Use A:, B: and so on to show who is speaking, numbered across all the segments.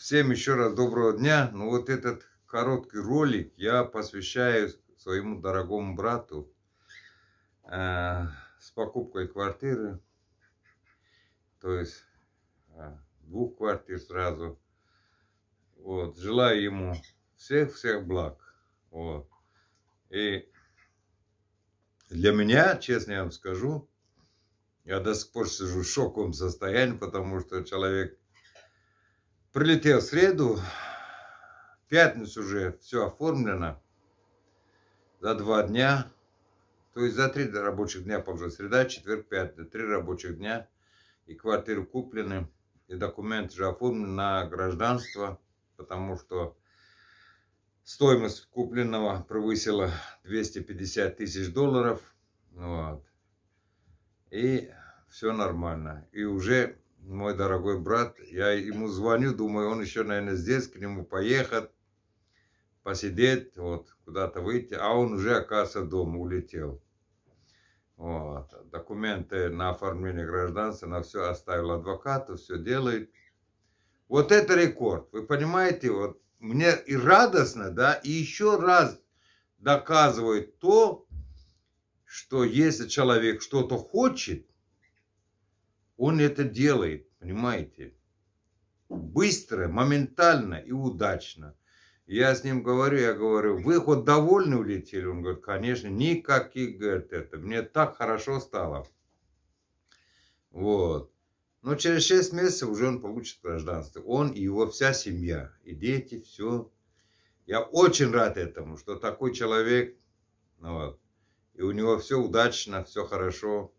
A: Всем еще раз доброго дня. Ну вот этот короткий ролик я посвящаю своему дорогому брату э, с покупкой квартиры. То есть э, двух квартир сразу. Вот. Желаю ему всех-всех благ. Вот. И для меня, честно я вам скажу, я до сих пор сижу в шоковом состоянии, потому что человек Прилетел в среду, пятницу уже все оформлено за два дня, то есть за три рабочих дня получилось. Среда, четверг, пятница, три рабочих дня. И квартиры куплены, и документы же оформлены на гражданство, потому что стоимость купленного превысила 250 тысяч долларов. Вот. И все нормально. И уже мой дорогой брат. Я ему звоню, думаю, он еще, наверное, здесь, к нему поехать, посидеть, вот, куда-то выйти. А он уже, оказывается, дома улетел. Вот. Документы на оформление гражданства, на все оставил адвокату, все делает. Вот это рекорд. Вы понимаете, вот мне и радостно, да, и еще раз доказывает то, что если человек что-то хочет, он это делает, понимаете? Быстро, моментально и удачно. Я с ним говорю, я говорю, вы хоть довольны улетели? Он говорит, конечно, никаких, говорит, это. Мне так хорошо стало. Вот. Но через 6 месяцев уже он получит гражданство. Он и его вся семья. И дети, все. Я очень рад этому, что такой человек. Ну вот, и у него все удачно, все хорошо.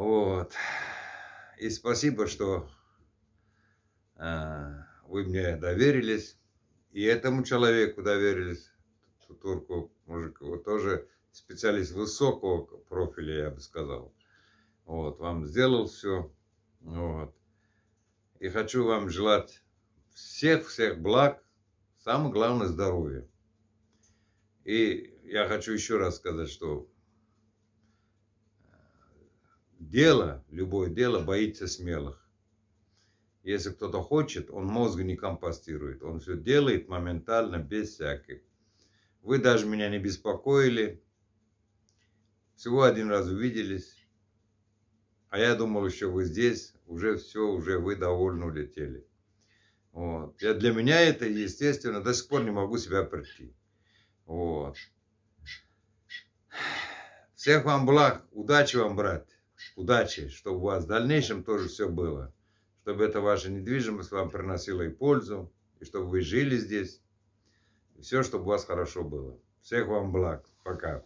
A: Вот. И спасибо, что э, вы мне доверились. И этому человеку доверились, турку мужику, тоже специалист высокого профиля, я бы сказал. Вот, вам сделал все. Вот. И хочу вам желать всех-всех благ, самое главное здоровье. И я хочу еще раз сказать, что Дело, любое дело боится смелых. Если кто-то хочет, он мозг не компостирует. Он все делает моментально, без всяких. Вы даже меня не беспокоили. Всего один раз увиделись. А я думал, еще вы здесь. Уже все, уже вы довольно улетели. Вот. Я, для меня это, естественно, до сих пор не могу себя прийти. Вот. Всех вам благ. Удачи вам, брат удачи, чтобы у вас в дальнейшем тоже все было. Чтобы эта ваша недвижимость вам приносила и пользу, и чтобы вы жили здесь. И все, чтобы у вас хорошо было. Всех вам благ. Пока.